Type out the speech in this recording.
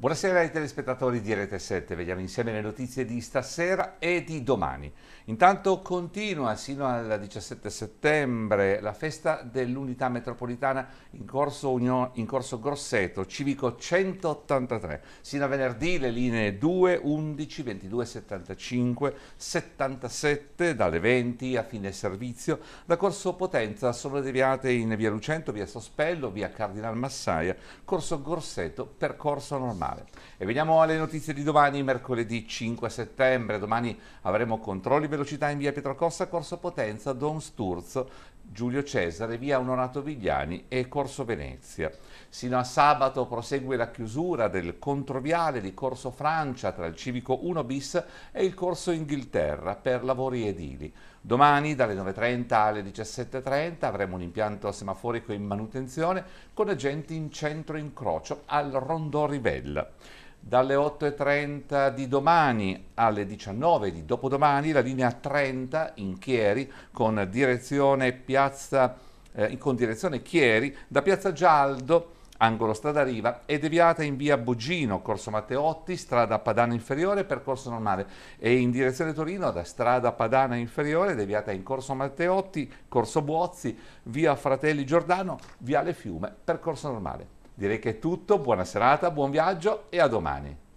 Buonasera ai telespettatori di Rete 7, vediamo insieme le notizie di stasera e di domani. Intanto continua sino al 17 settembre la festa dell'unità metropolitana in corso, Unio, in corso, Grosseto, civico 183. Sino a venerdì le linee 2, 11, 22, 75, 77 dalle 20 a fine servizio. Da corso Potenza sono deviate in via Lucento, via Sospello, via Cardinal Massaia, corso Grosseto, percorso normale nazionale. E veniamo alle notizie di domani, mercoledì 5 settembre. Domani avremo controlli velocità in via Pietrocossa, Corso Potenza, Don Sturzo, Giulio Cesare, via Onorato Vigliani e Corso Venezia. Sino a sabato prosegue la chiusura del controviale di Corso Francia tra il civico 1 bis e il Corso Inghilterra per lavori edili. Domani dalle 9.30 alle 17.30 avremo un impianto semaforico in manutenzione con agenti in centro incrocio al Rondò Rivella dalle 8.30 di domani alle 19 di dopodomani la linea 30 in Chieri con direzione, piazza, eh, con direzione Chieri da Piazza Gialdo angolo strada Riva, è deviata in via Bugino corso Matteotti, strada Padana Inferiore, percorso normale e in direzione Torino da strada Padana Inferiore, deviata in corso Matteotti, corso Buozzi, via Fratelli Giordano, viale Fiume, percorso normale. Direi che è tutto, buona serata, buon viaggio e a domani.